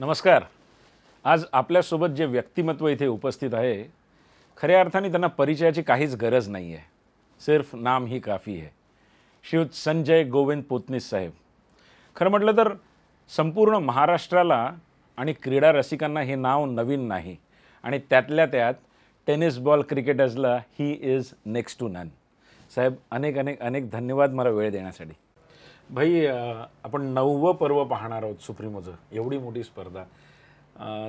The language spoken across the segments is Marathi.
नमस्कार आज आपल्यासोबत जे व्यक्तिमत्व इथे उपस्थित आहे खऱ्या अर्थाने त्यांना परिचयाची काहीच गरज नाही आहे सिर्फ नाम ही काफी आहे श्रीयुत संजय गोविंद पोतनीस साहेब खरं म्हटलं तर संपूर्ण महाराष्ट्राला आणि क्रीडा रसिकांना हे नाव नवीन नाही आणि त्यातल्या त्यात टेनिस बॉल क्रिकेटर्सला ही इज नेक्स्ट टू नन साहेब अनेक अनेक अनेक धन्यवाद मला वेळ देण्यासाठी भाई आपण नववं पर्व पाहणार आहोत सुप्रीमोचं एवढी मोठी स्पर्धा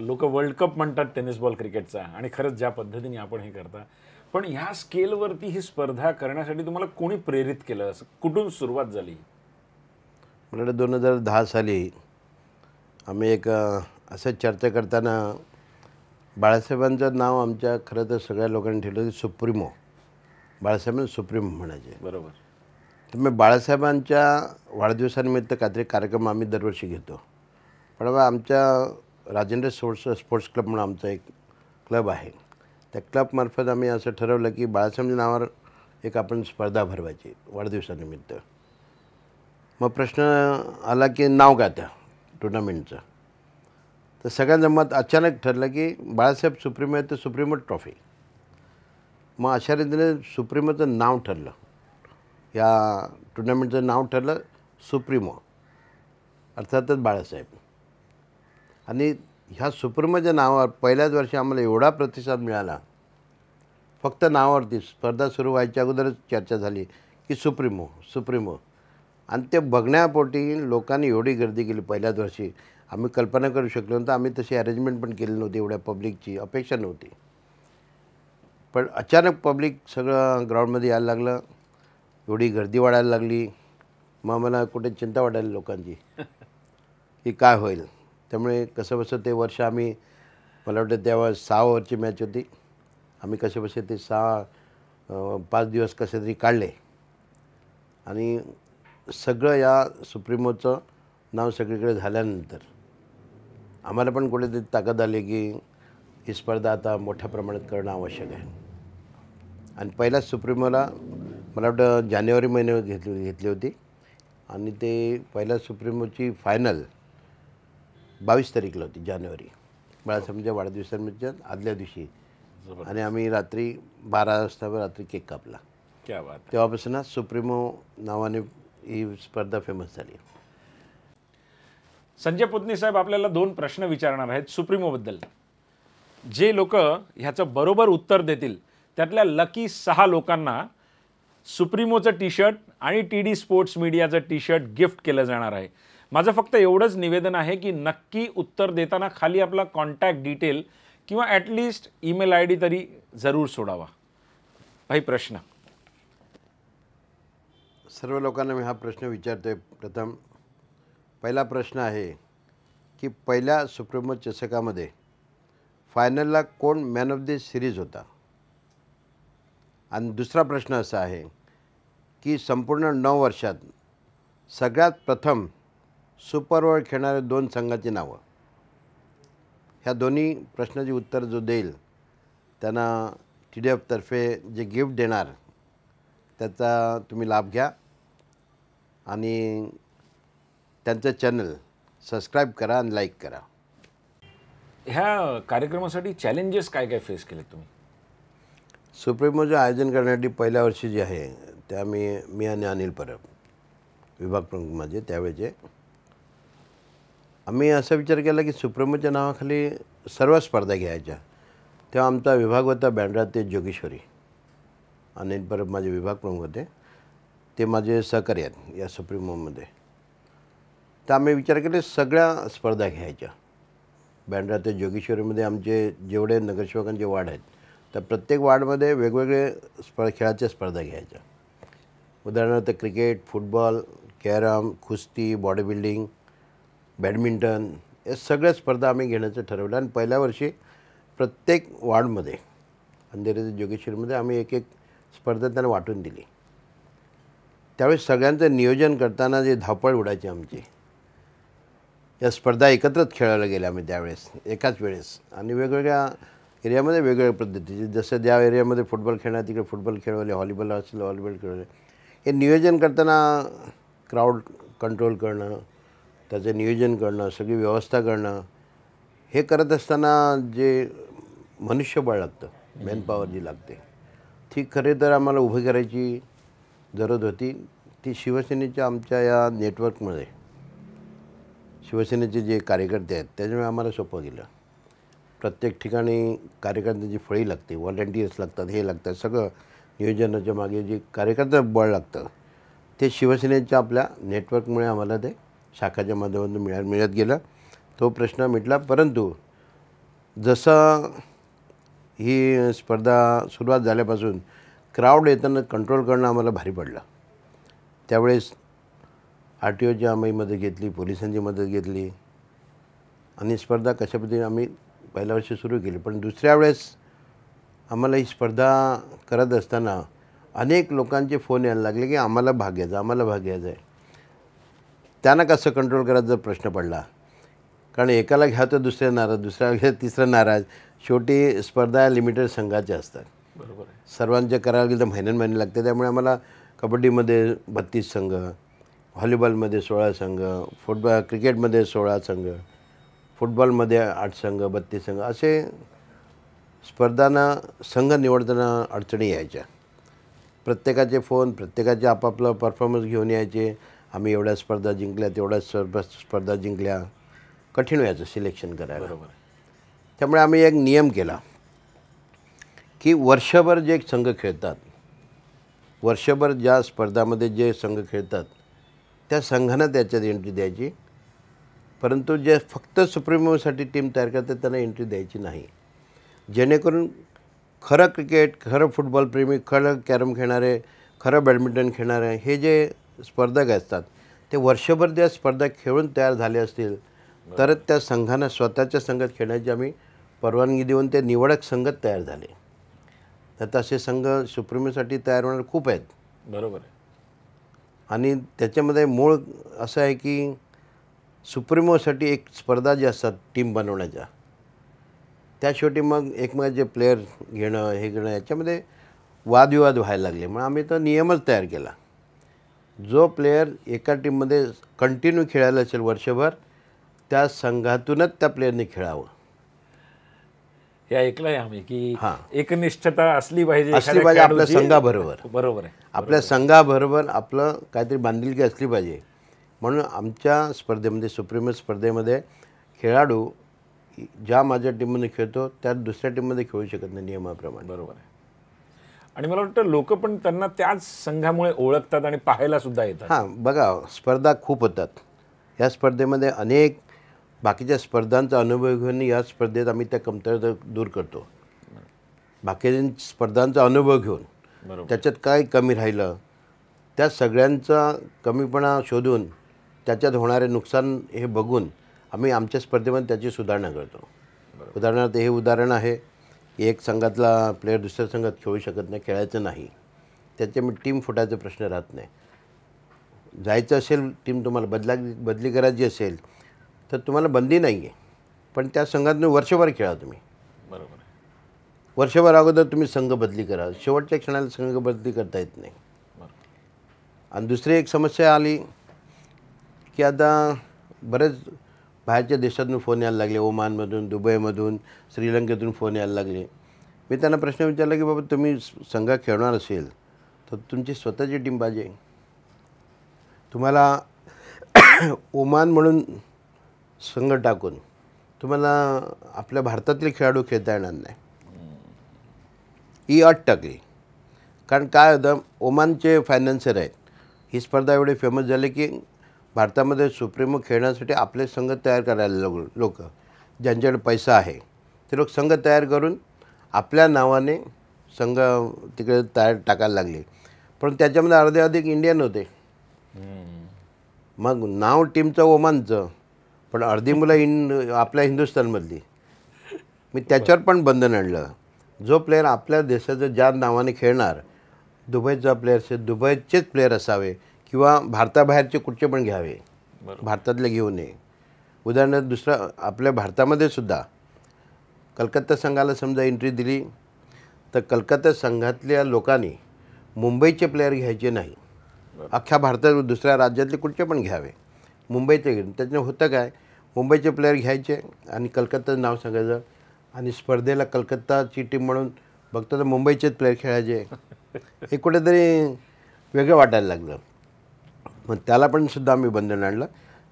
लोक वर्ल्ड कप म्हणतात टेनिस बॉल क्रिकेटचा आणि खरंच ज्या पद्धतीने आपण हे करता पण ह्या स्केलवरती ही स्पर्धा करण्यासाठी तुम्हाला कोणी प्रेरित केलं असं कुठून सुरुवात झाली म्हणजे दोन हजार दहा साली आम्ही एक असं चर्चा करताना बाळासाहेबांचं नाव आमच्या खरं तर सगळ्या लोकांनी ठेवलं सुप्रीमो सुप्रिमो बाळासाहेबांना सुप्रीम म्हणायचे बरोबर मग बाळासाहेबांच्या वाढदिवसानिमित्त काहीतरी कार्यक्रम आम्ही दरवर्षी घेतो पण आमच्या राजेंद्र स्पोर्ट्स स्पोर्ट्स क्लब म्हणून आमचा एक क्लब आहे त्या क्लबमार्फत आम्ही असं ठरवलं की बाळासाहेबांच्या नावावर एक आपण स्पर्धा भरवायची वाढदिवसानिमित्त मग प्रश्न आला की नाव काय त्या टुर्नामेंटचं तर सगळ्यांचं मत अचानक ठरलं की बाळासाहेब सुप्रीमो आहे तर सुप्रीमो ट्रॉफी मग अशा रीतीने सुप्रीमोचं नाव ठरलं या टुर्नामेंटचं नाव ठरलं सुप्रिमो अर्थातच बाळासाहेब आणि ह्या सुप्रिमोच्या नावावर पहिल्याच वर्षी आम्हाला एवढा प्रतिसाद मिळाला फक्त नावावरती स्पर्धा सुरू व्हायच्या अगोदरच चर्चा झाली की सुप्रिमो सुप्रिमो आणि ते बघण्यापोटी लोकांनी एवढी गर्दी केली पहिल्याच वर्षी आम्ही कल्पना करू शकलो नव्हतं आम्ही तशी अरेंजमेंट पण केली नव्हती एवढ्या पब्लिकची अपेक्षा नव्हती पण अचानक पब्लिक सगळं ग्राउंडमध्ये यायला लागलं एवढी गर्दी वाढायला लागली मग मला कुठे चिंता वाटायला लोकांची की काय होईल त्यामुळे कसं बसं ते वर्ष आम्ही मला वाटतं त्यावेळेस सहा ओव्हरची मॅच होती आम्ही कसे बसे ते सहा पाच दिवस कसे तरी काढले आणि सगळं या सुप्रीमोचं नाव सगळीकडे झाल्यानंतर आम्हाला पण कुठेतरी ताकद आली की ही स्पर्धा आता मोठ्या प्रमाणात करणं आवश्यक आहे आणि पहिल्याच सुप्रीमोला मला वाटतं जानेवारी महिन्यात घेतली घेतली होती आणि ते पहिल्या सुप्रीमोची फायनल बावीस तारीखला होती जानेवारी बाळासाहेबांच्या वाढदिवसाच्या आदल्या दिवशी आणि आम्ही रात्री बारा वाजता रात्री केक कापला तेव्हापासून सुप्रीमो नावाने ही स्पर्धा फेमस झाली संजय पुतनी साहेब आपल्याला दोन प्रश्न विचारणार आहेत सुप्रीमोबद्दल जे लोक ह्याचं बरोबर उत्तर देतील त्यातल्या लकी सहा लोकांना सुप्रीमोचं टी शर्ट आणि टी डी स्पोर्ट्स मीडियाचं टी शर्ट गिफ्ट केलं जाणार आहे माझं फक्त एवढंच निवेदन आहे की नक्की उत्तर देताना खाली आपला कॉन्टॅक्ट डिटेल किंवा ॲटलिस्ट ईमेल आय डी तरी जरूर सोडावा भाई प्रश्न सर्व लोकांना मी हा प्रश्न विचारतो प्रथम पहिला प्रश्न आहे की पहिल्या सुप्रीमो चषकामध्ये फायनलला कोण मॅन ऑफ द सिरीज होता आणि दुसरा प्रश्न असा आहे की संपूर्ण नऊ वर्षात सगळ्यात प्रथम सुपरवर खेळणाऱ्या दोन संघाची नावं ह्या दोन्ही प्रश्नाची उत्तर जो देईल त्यांना टी डी एफतर्फे जे गिफ्ट देणार त्याचा तुम्ही लाभ घ्या आणि त्यांचं चॅनल सबस्क्राईब करा आणि लाईक करा ह्या कार्यक्रमासाठी चॅलेंजेस काय काय फेस केले तुम्ही सुप्रीमोचं आयोजन करण्यासाठी पहिल्या वर्षी जे आहे त्या मी मी आणि अनिल परब विभाग प्रमुख माझे त्यावेळेचे आम्ही असा विचार केला की सुप्रमोच्या नावाखाली सर्व स्पर्धा घ्यायच्या तेव्हा आमचा विभाग होता बँड्रा ते जोगेश्वरी अनिल परब माझे विभाग प्रमुख होते ते माझे सहकारी आहेत या सुप्रिमोमध्ये तर आम्ही विचार केले सगळ्या स्पर्धा घ्यायच्या बँड्रा ते जोगेश्वरीमध्ये आमचे जेवढे नगरसेवकांचे वार्ड आहेत तर प्रत्येक वार्डमध्ये वेगवेगळे स्प खेळाच्या स्पर्धा घ्यायच्या उदाहरणार्थ क्रिकेट फुटबॉल कॅरम कुस्ती बॉडी बिल्डिंग बॅडमिंटन या सगळ्या स्पर्धा आम्ही घेण्याचं ठरवलं आणि पहिल्या वर्षी प्रत्येक वार्डमध्ये अंधेरीचं जोगेश्वरमध्ये आम्ही एक एक स्पर्धा त्यांना वाटून दिली त्यावेळेस सगळ्यांचं नियोजन करताना जे धावपळ उडायची आमची या स्पर्धा एकत्रच खेळायला गेल्या आम्ही त्यावेळेस एकाच वेळेस आणि वेगवेगळ्या एरियामध्ये वेगवेगळ्या पद्धतीचे जसं ज्या एरियामध्ये फुटबॉल खेळणार तिकडे फुटबॉल खेळवले हॉलीबॉल असेल व्हॉलीबॉल खेळवले हे नियोजन करताना क्राऊड कंट्रोल करणं त्याचं नियोजन करणं सगळी व्यवस्था करणं हे करत असताना जे मनुष्यबळ लागतं मॅनपॉवर जी लागते ती खरे तर आम्हाला उभी करायची जरूरत होती ती शिवसेनेच्या आमच्या या नेटवर्कमध्ये शिवसेनेचे जे कार्यकर्ते आहेत त्याच्यामुळे आम्हाला सोपं गेलं प्रत्येक ठिकाणी कार्यकर्त्यांची फळी लागते व्हॉलेंटियर्स लागतात हे लागतात सगळं नियोजनाच्या मागे जे कार्यकर्ता बळ लागतं ते शिवसेनेच्या आपल्या नेटवर्कमुळे आम्हाला ते शाखाच्या माध्यमातून मिळा मिळत गेलं तो प्रश्न मिटला परंतु जसं ही स्पर्धा सुरुवात झाल्यापासून क्राऊड येताना कंट्रोल करणं आम्हाला भारी पडलं त्यावेळेस आर टी ओची आम्ही मदत घेतली पोलिसांची मदत घेतली आणि स्पर्धा कशा पद्धतीने आम्ही पहिल्या वर्षी सुरू केली पण दुसऱ्या वेळेस आम्हाला ही स्पर्धा करत असताना अनेक लोकांचे फोन यायला लागले की आम्हाला भाग घ्यायचा आम्हाला भाग घ्यायचा आहे त्यांना कसं कंट्रोल करायचा प्रश्न पडला कारण एकाला घ्या तर दुसऱ्या नाराज दुसऱ्या घ्या तिसरा नाराज शेवटी स्पर्धा लिमिटेड संघाच्या असतात बरोबर सर्वांच्या करायला गेलं तर महिन्यान महिने लागते त्यामुळे आम्हाला कबड्डीमध्ये बत्तीस संघ व्हॉलीबॉलमध्ये सोळा संघ फुटबॉल क्रिकेटमध्ये सोळा संघ फुटबॉलमध्ये आठ संघ बत्तीस संघ असे स्पर्धांना संघ निवडताना अडचणी यायच्या प्रत्येकाचे फोन प्रत्येकाचे आपापलं परफॉर्मन्स घेऊन यायचे आम्ही एवढ्या स्पर्धा जिंकल्या तेवढ्या स्पर्ध स्पर्धा जिंकल्या कठीण व्हायचं सिलेक्शन करायला बरोबर त्यामुळे आम्ही एक नियम केला की वर्षभर जे संघ खेळतात वर्षभर ज्या स्पर्धामध्ये जे संघ खेळतात त्या संघांना त्याच्यात एंट्री द्यायची परंतु जे फक्त सुप्रीमोसाठी टीम तयार करतात त्यांना एंट्री द्यायची नाही जेणेकरून खरं क्रिकेट खरं प्रेमी खरं कॅरम खेळणारे खरं बॅडमिंटन खेळणारे हे जे स्पर्धक असतात ते वर्षभर त्या स्पर्धा खेळून तयार झाले असतील तरच त्या संघांना स्वतःच्या संघात खेळण्याची आम्ही परवानगी देऊन ते निवडक संघ तयार झाले तर तसे संघ सुप्रीमसाठी तयार होणार खूप आहेत बरोबर आहे आणि त्याच्यामध्ये मूळ असं आहे की सुप्रीमोसाठी एक स्पर्धा जी असतात टीम बनवण्याच्या त्या शेवटी मग एकमेकाचे प्लेअर घेणं हे घेणं याच्यामध्ये वादविवाद व्हायला लागले म्हणून आम्ही तर नियमच तयार केला जो प्लेयर एका टीममध्ये कंटिन्यू खेळायला असेल वर्षभर त्या संघातूनच त्या प्लेअरने खेळावं हे आहे आम्ही की एकनिष्ठता असली पाहिजे असली पाहिजे आपल्या संघाबरोबर बरोबर आहे आपल्या संघाबरोबर आपलं काहीतरी बांधिलकी असली पाहिजे म्हणून आमच्या स्पर्धेमध्ये सुप्रीम स्पर्धेमध्ये खेळाडू ज्या माझ्या टीममध्ये खेळतो त्या दुसऱ्या टीममध्ये खेळू शकत नाही नियमाप्रमाणे बरोबर आहे आणि मला वाटतं लोक पण त्यांना त्याच संघामुळे ओळखतात आणि पाहायला सुद्धा येतात हां बघा स्पर्धा खूप होतात या स्पर्धेमध्ये अनेक बाकीच्या स्पर्धांचा अनुभव घेऊन या स्पर्धेत आम्ही त्या कमतरता दूर करतो बाकीच्या स्पर्धांचा अनुभव घेऊन त्याच्यात काय कमी राहिलं त्या सगळ्यांचा कमीपणा शोधून त्याच्यात होणारे नुकसान हे बघून आम्ही आमच्या स्पर्धेमध्ये त्याची सुधारणा करतो उदाहरणार्थ हे उदाहरण आहे की एक संघातला प्लेअर दुसऱ्या संघात खेळू शकत नाही खेळायचं नाही त्याच्यामुळे टीम फुटायचा प्रश्न राहत नाही जायचं असेल टीम तुम्हाला बदला बदली करायची असेल तर तुम्हाला बंदी नाही आहे पण त्या संघातून वर्षभर खेळा तुम्ही बरोबर वर्षभर अगोदर तुम्ही संघ बदली करा शेवटच्या क्षणाला संघ बदली करता येत नाही आणि दुसरी एक समस्या आली की आता बरेच बाहेरच्या देशातून फोन यायला लागले ओमानमधून दुबईमधून श्रीलंकेतून फोन यायला लागले मी त्यांना प्रश्न विचारला की बाबा तुम्ही संघ खेळणार असेल तर तुमची स्वतःची टीम पाहिजे तुम्हाला ओमान म्हणून संघ टाकून तुम्हाला आपल्या भारतातले खेळाडू खेळता येणार नाही ही अट टाकली कारण काय होतं ओमानचे फायनान्सर आहेत ही स्पर्धा एवढी फेमस झाली की भारतामध्ये सुप्रीमो खेळण्यासाठी आपले संघ तयार करायला लोक लोक ज्यांच्याकडे पैसा आहे ते लोक संघ तयार करून आपल्या नावाने संघ तिकडे तयार टाकायला लागले पण त्याच्यामध्ये अर्धे अधिक इंडियन होते मग नाव टीमचं ओमानचं पण अर्धी मुलं इन आपल्या हिंदुस्थानमधली मी त्याच्यावर पण बंधन आणलं जो प्लेअर आपल्या देशाचं ज्या नावाने खेळणार दुबईचा प्लेअर असेल दुबईचेच प्लेअर असावे किंवा भारताबाहेरचे कुठचे पण घ्यावे भारतातले घेऊ नये उदाहरणार्थ दुसरा आपल्या भारतामध्ये सुद्धा कलकत्ता संघाला समजा एंट्री दिली तर कलकत्ता संघातल्या लोकांनी मुंबईचे प्लेअर घ्यायचे नाही अख्ख्या भारतात दुसऱ्या राज्यातले कुठचे पण घ्यावे मुंबईचे घेऊन त्याच्यानं होतं काय मुंबईचे प्लेअर घ्यायचे आणि कलकत्ताचं नाव सांगायचं आणि स्पर्धेला कलकत्ताची टीम म्हणून बघतो तर मुंबईचेच प्लेअर खेळायचे हे कुठेतरी वेगळं वाटायला लागलं मग त्याला पण सुद्धा आम्ही बंधन आणलं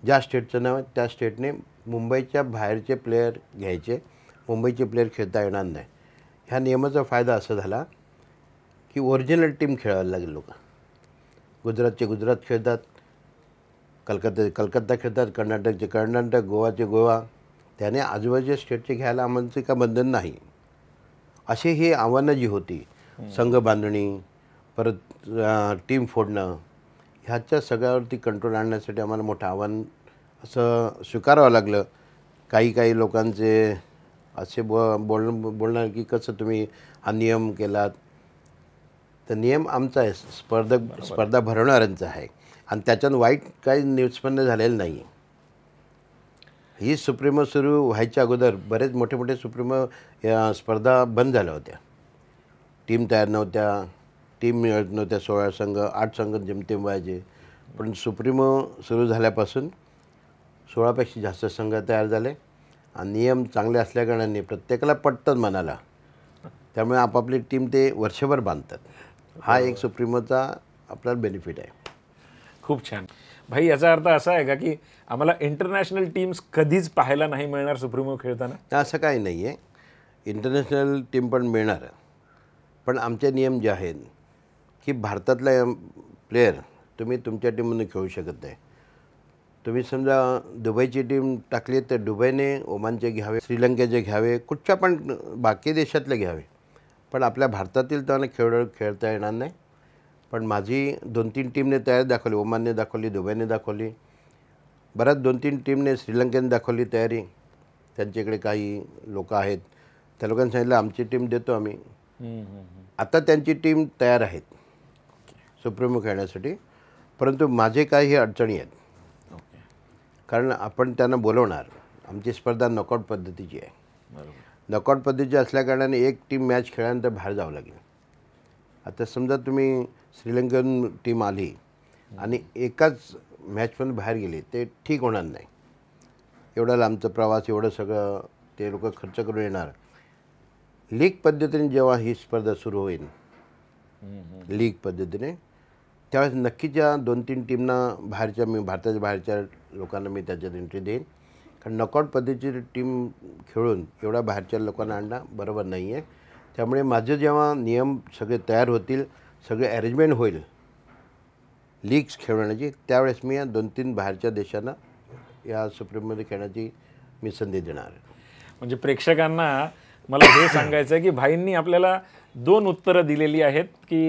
ज्या स्टेटचं नाव आहे त्या स्टेटने मुंबईच्या बाहेरचे प्लेयर घ्यायचे मुंबईचे प्लेयर खेळता येणार नाही ह्या नियमाचा फायदा असा झाला की ओरिजिनल टीम खेळायला लागेल लोक गुजरातचे गुजरात खेळतात कलकत्ते कलकत्ता खेळतात कर्नाटकचे कर्नाटक गोवाचे गोवा त्याने आजूबाजूच्या स्टेटचे घ्यायला आम्हाला का बंधन नाही असे ही आव्हानं जी होती संघ बांधणी परत टीम फोडणं ह्याच्या सगळ्यावरती कंट्रोल आणण्यासाठी आम्हाला मोठं आव्हान असं स्वीकारावं लागलं काही काही लोकांचे असे ब बोल बोलणार की कसं तुम्ही हा नियम केलात तर नियम आमचा आहे स्पर्धक स्पर्धा भरवणाऱ्यांचा आहे आणि त्याच्यात वाईट काही निष्पन्न झालेलं नाही ही सुप्रीमो सुरू व्हायच्या अगोदर बरेच मोठे मोठे सुप्रीमो स्पर्धा बंद झाल्या होत्या टीम तयार नव्हत्या टीम मिळत नव्हत्या सोळा संघ आठ संघ जमतेम व्हायचे पण सुप्रीमो सुरू झाल्यापासून सोळापेक्षा जास्त संघ तयार झाले आणि नियम चांगले असल्याकारणाने प्रत्येकाला पटतात मनाला त्यामुळे आपापली टीम ते वर्षभर बांधतात हा एक सुप्रीमोचा आपल्याला बेनिफिट आहे खूप छान भाई याचा अर्थ असा आहे का की आम्हाला इंटरनॅशनल टीम्स कधीच पाहायला नाही मिळणार सुप्रीमो खेळताना असं काही नाही आहे इंटरनॅशनल टीम पण मिळणार पण आमचे नियम जे आहेत की भारतातला प्लेयर तुम्ही तुमच्या टीममधून खेळू शकत नाही तुम्ही समजा दुबईची टीम टाकली तर दुबईने ओमानचे घ्यावे श्रीलंकेचे घ्यावे कुठच्या पण बाकी देशातले घ्यावे पण आपल्या भारतातील त्यांना खेळाडू खेळता येणार नाही पण माझी दोन तीन टीमने तयारी दाखवली ओमानने दाखवली दुबईने दाखवली बऱ्याच दोन तीन टीमने श्रीलंकेने दाखवली तयारी त्यांच्याकडे काही लोक आहेत त्या लोकांनी सांगितलं आमची टीम देतो आम्ही आता त्यांची टीम तयार आहेत सुप्रिमो खेळण्यासाठी परंतु माझे काही अडचणी आहेत कारण आपण त्यांना बोलवणार आमची स्पर्धा नॉकआउट पद्धतीची आहे नॉकआउट पद्धतीची असल्याकारणाने एक टीम मॅच खेळल्यानंतर बाहेर जावं लागेल आता समजा तुम्ही श्रीलंकन टीम आली आणि एकाच मॅचमधून बाहेर गेली ते ठीक होणार नाही एवढा लांबचा प्रवास एवढं सगळं ते लोक खर्च करून येणार लीग पद्धतीने जेव्हा ही स्पर्धा सुरू होईल लीग पद्धतीने त्यावेळेस नक्कीच या दोन तीन टीमना बाहेरच्या मी भारताच्या बाहेरच्या लोकांना मी त्याच्यात एंट्री देईन कारण नॉकआउट पद्धतीची टीम खेळून एवढ्या बाहेरच्या लोकांना आणणं बरोबर नाही आहे त्यामुळे माझे जेव्हा नियम सगळे तयार होतील सगळे अरेंजमेंट होईल लीग्स खेळण्याची त्यावेळेस मी या दोन तीन बाहेरच्या देशांना या सुप्रीममध्ये खेळण्याची मी संधी देणार म्हणजे प्रेक्षकांना मला हे सांगायचं आहे की भाईंनी आपल्याला दोन उत्तरं दिलेली आहेत की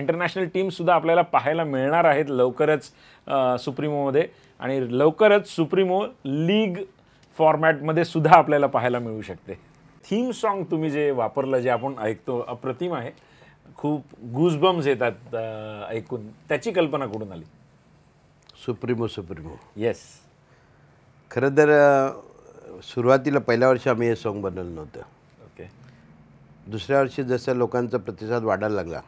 इंटरनॅशनल टीमसुद्धा आपल्याला पाहायला मिळणार आहेत लवकरच सुप्रीमोमध्ये आणि लवकरच सुप्रीमो लीग फॉर्मॅटमध्ये सुद्धा आपल्याला पाहायला मिळू शकते थीम सॉन्ग तुम्ही जे वापरलं जे आपण ऐकतो अप्रतिम आहे खूप गुजबम्स येतात ऐकून त्याची कल्पना कुठून आली सुप्रीमो सुप्रीमो येस खरं तर सुरुवातीला पहिल्या वर्षी आम्ही हे सॉन्ग बनवलं नव्हतं दुसऱ्या वर्षी जसं लोकांचा प्रतिसाद वाढायला लागला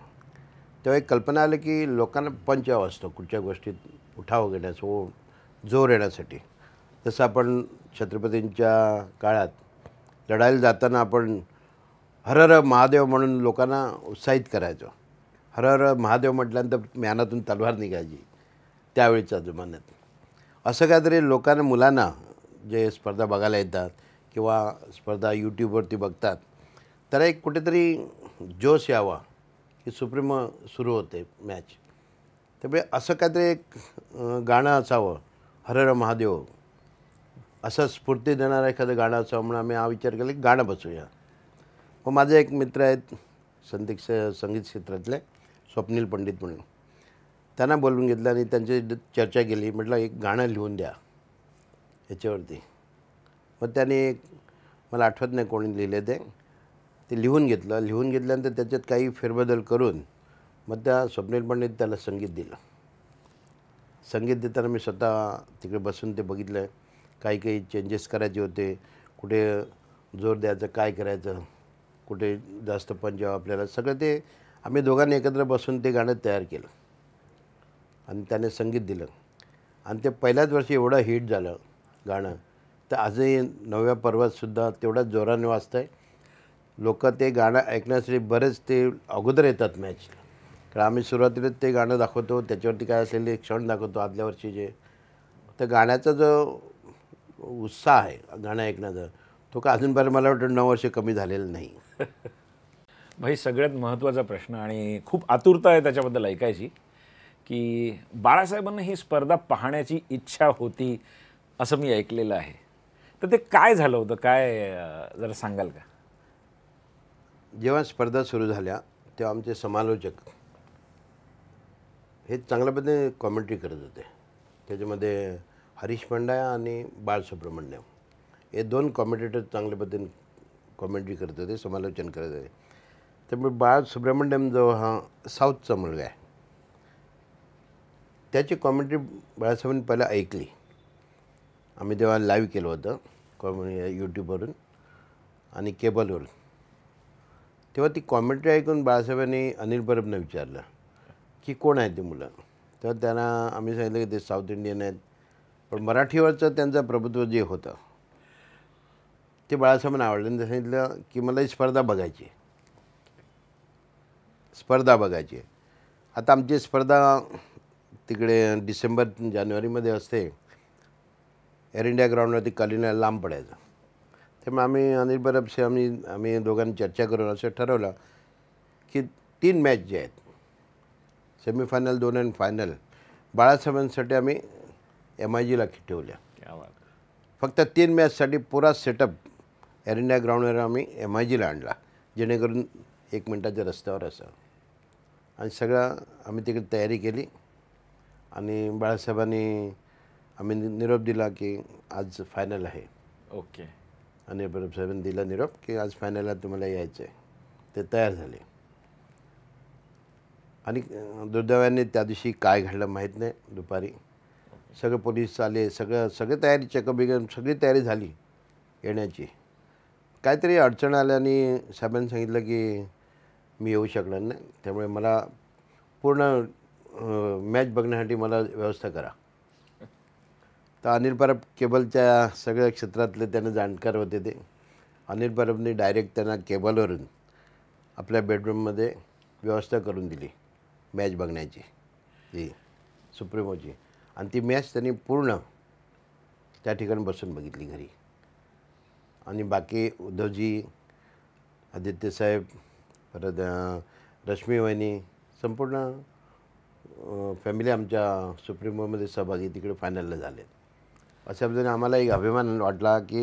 तेव्हा एक कल्पना आली की लोकांना पंचाव असतो कुठच्या गोष्टीत उठाव घेण्यास हो जोर येण्यासाठी जसं आपण छत्रपतींच्या काळात लढायला जाताना आपण हरहर महादेव म्हणून लोकांना उत्साहित करायचो हरहर महादेव म्हटल्यानंतर ज्ञानातून तलवार निघायची त्यावेळीच्या जमान्यात असं काहीतरी लोकांना मुलांना जे स्पर्धा बघायला येतात किंवा स्पर्धा यूट्यूबवरती बघतात त्याला एक कुठेतरी जोश यावा की सुप्रीम सुरू होते मॅच त्यामुळे असं काहीतरी एक गाणं असावं हरहर महादेव असं स्फूर्ती देणारं एखादं गाणं असावं म्हणून आम्ही हा विचार केला की गाणं बसूया मग माझे एक मित्र आहेत संदीक्ष संगीत क्षेत्रातले स्वप्नील पंडित म्हणून त्यांना बोलवून घेतलं आणि त्यांची चर्चा केली म्हटलं एक गाणं लिहून द्या याच्यावरती मग एक मला आठवत नाही कोणी लिहिले ते ते लिहून घेतलं लिहून घेतल्यानंतर त्याच्यात काही फेरबदल करून मग त्या स्वप्नील पंडित त्याला संगीत दिलं संगीत देताना मी स्वतः तिकडे बसून ते बघितलं आहे काही काही चेंजेस करायचे होते कुठे जोर द्यायचं काय करायचं कुठे जास्त पंजाब आपल्याला सगळं ते आम्ही दोघांनी एकत्र बसून ते गाणं तयार केलं आणि त्याने संगीत दिलं आणि ते पहिल्याच वर्षी एवढं हिट झालं गाणं तर आजही नवव्या पर्वातसुद्धा तेवढ्याच जोराने वाचतं आहे लोक ते गाणं ऐकण्यासाठी बरेच ते अगोदर येतात मॅचला कारण आम्ही सुरुवातीला ते गाणं दाखवतो त्याच्यावरती काय असलेले क्षण दाखवतो आदल्या वर्षी जे तर गाण्याचा जो उत्साह आहे गाणं ऐकण्याचा तो का अजूनपर्यंत मला वाटतं नऊ वर्ष कमी झालेलं नाही भाई सगळ्यात महत्त्वाचा प्रश्न आणि खूप आतुरता आहे त्याच्याबद्दल ऐकायची की बाळासाहेबांना ही स्पर्धा पाहण्याची इच्छा होती असं मी ऐकलेलं आहे तर ते काय झालं होतं काय जरा सांगाल का जेव्हा स्पर्धा सुरू झाल्या तेव्हा आमचे समालोचक हे चांगल्या पद्धतीने कॉमेंट्री करत होते त्याच्यामध्ये हरीश पांडाया आणि बाळसुब्रमण्यम हे दोन कॉमेंटेटर चांगल्या पद्धतीने कॉमेंट्री करत होते समालोचन करत होते त्यामुळे बाळसुब्रमण्यम जो हा साऊथचा मुलगा आहे त्याची कॉमेंट्री बाळासाहेबांनी पहिला ऐकली आम्ही तेव्हा लाईव्ह केलं होतं कॉमे यूट्यूबवरून आणि केबलवरून तेव्हा ती कॉमेंट्री ऐकून बाळासाहेबांनी अनिल परबनं विचारलं की कोण आहेत ती मुलं तर त्यांना आम्ही सांगितलं की ते साऊथ इंडियन आहेत पण मराठीवरचं त्यांचं प्रभुत्व जे होतं ते बाळासाहेबांना आवडलं आणि सांगितलं की मला ही स्पर्धा बघायची स्पर्धा बघायची आता आमची स्पर्धा तिकडे डिसेंबर जानेवारीमध्ये असते एअर इंडिया ग्राउंडवरती कलिनला लांब पडायचं त्यामुळे आम्ही अनिल बरबसे आम्ही आम्ही दोघांनी चर्चा करून असं ठरवलं की तीन मॅच जे आहेत सेमीफायनल दोन आणि फायनल बाळासाहेबांसाठी आम्ही एम आय जीला ठेवल्या फक्त तीन मॅचसाठी पुरा सेटअप एअर इंडिया ग्राउंडवर आम्ही एम आय जीला आणला जेणेकरून एक मिनटाच्या रस्त्यावर असं आणि सगळं आम्ही तिकडे तयारी केली आणि बाळासाहेबांनी आम्ही निरोप दिला की आज फायनल आहे ओके आणि साहेबांनी दिला निरोप की आज फायनलला तुम्हाला यायचं आहे ते तयार झाले आणि दुर्दैवाने त्या दिवशी काय घडलं माहीत नाही दुपारी सगळे पोलीस आले सगळं सगळं तयारी चेकअप सगळी तयारी झाली येण्याची काहीतरी अडचण आणि साहेबांनी सांगितलं की मी येऊ शकणार नाही त्यामुळे मला पूर्ण मॅच बघण्यासाठी मला व्यवस्था करा अनिल परब केबलच्या सगळ्या क्षेत्रातले त्यांना जाणकार होते ते अनिल परबने डायरेक्ट त्यांना केबलवरून आपल्या बेडरूममध्ये व्यवस्था करून दिली मॅच बघण्याची ती सुप्रीमोची आणि ती मॅच त्यांनी पूर्ण त्या ठिकाणी बसून बघितली घरी आणि बाकी उद्धवजी आदित्य साहेब परत रश्मी वहिनी संपूर्ण फॅमिली आमच्या सुप्रीमोमध्ये सहभागी तिकडे फायनलला झाले अशा पद्धतीने आम्हाला एक अभिमान वाटला की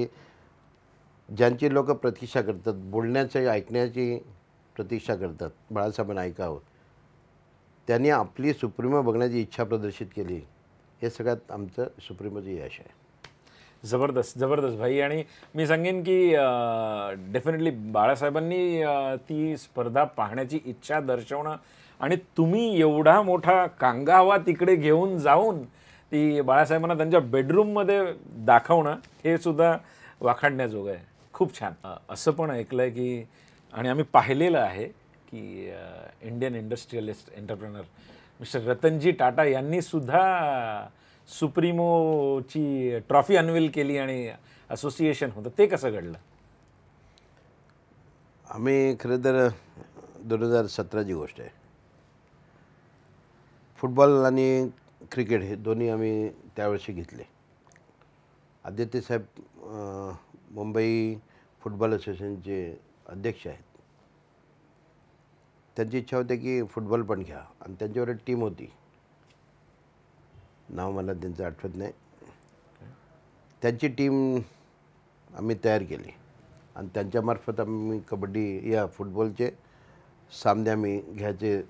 ज्यांची लोक प्रतीक्षा करतात बोलण्याची ऐकण्याची प्रतीक्षा करतात बाळासाहेबांना ऐकावं त्यांनी आपली सुप्रीमो बघण्याची इच्छा प्रदर्शित केली हे सगळ्यात आमचं सुप्रीमोचं यश आहे जबरदस्त जबरदस्त भाई आणि मी सांगेन की डेफिनेटली बाळासाहेबांनी ती स्पर्धा पाहण्याची इच्छा दर्शवणं आणि तुम्ही एवढा मोठा कांगावा तिकडे घेऊन जाऊन ती बाळासाहेबांना त्यांच्या बेडरूममध्ये दाखवणं हे सुद्धा वाखाडण्याजोगं आहे खूप छान असं पण ऐकलं आहे की आणि आम्ही पाहिलेलं आहे की इंडियन इंडस्ट्रियलिस्ट एंटरप्रेनर मिस्टर रतनजी टाटा यांनी सुद्धा सुप्रीमोची ट्रॉफी अनविल केली आणि असोसिएशन होतं ते कसं घडलं आम्ही खरं तर दोन हजार सतराची गोष्ट आहे फुटबॉल आणि क्रिकेट हे दोन्ही आम्ही त्यावर्षी घेतले आदित्य साहेब मुंबई फुटबॉल असोसिएशनचे अध्यक्ष आहेत त्यांची इच्छा होती की फुटबॉल पण घ्या आणि त्यांच्यावर एक टीम होती नाव मला त्यांचं आठवत नाही त्यांची टीम आम्ही तयार केली आणि त्यांच्यामार्फत आम्ही कबड्डी या फुटबॉलचे सामने आम्ही घ्यायचे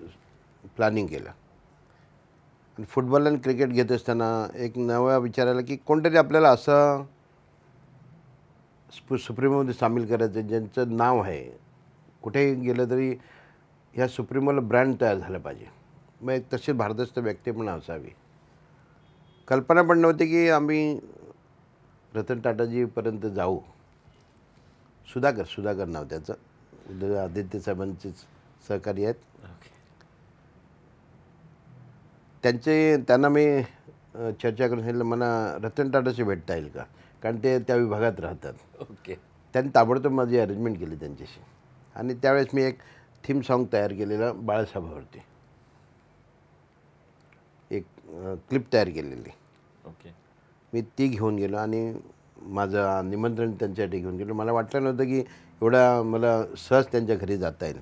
प्लॅनिंग केलं फुटबॉल आणि क्रिकेट घेत असताना एक नव्या विचार आला की कोणतरी आपल्याला असं स्पु सुप्रीमोमध्ये सामील करायचं ज्यांचं नाव आहे कुठेही गेलं तरी ह्या सुप्रीमोला ब्रँड तयार झाला पाहिजे मग एक तसे भारदस्त व्यक्ती पण असावी कल्पना पण नव्हती की आम्ही रतन टाटाजीपर्यंत जाऊ सुधाकर सुधाकर नाव त्याचं आदित्य साहेबांचेच सहकारी आहेत त्यांचे त्यांना मी चर्चा करून सांगितलं मला रतन टाटाशी भेटता येईल का कारण ते त्या विभागात राहतात ओके त्यांनी ताबडतोब माझी अरेंजमेंट केली त्यांच्याशी आणि त्यावेळेस मी एक थीम सॉंग तयार केलेलं बाळासाहेबावरती एक क्लिप तयार केलेली ओके मी ती घेऊन गेलो आणि माझं निमंत्रण त्यांच्यासाठी घेऊन गेलो मला वाटलं नव्हतं की एवढा मला सहज त्यांच्या घरी जाता येईल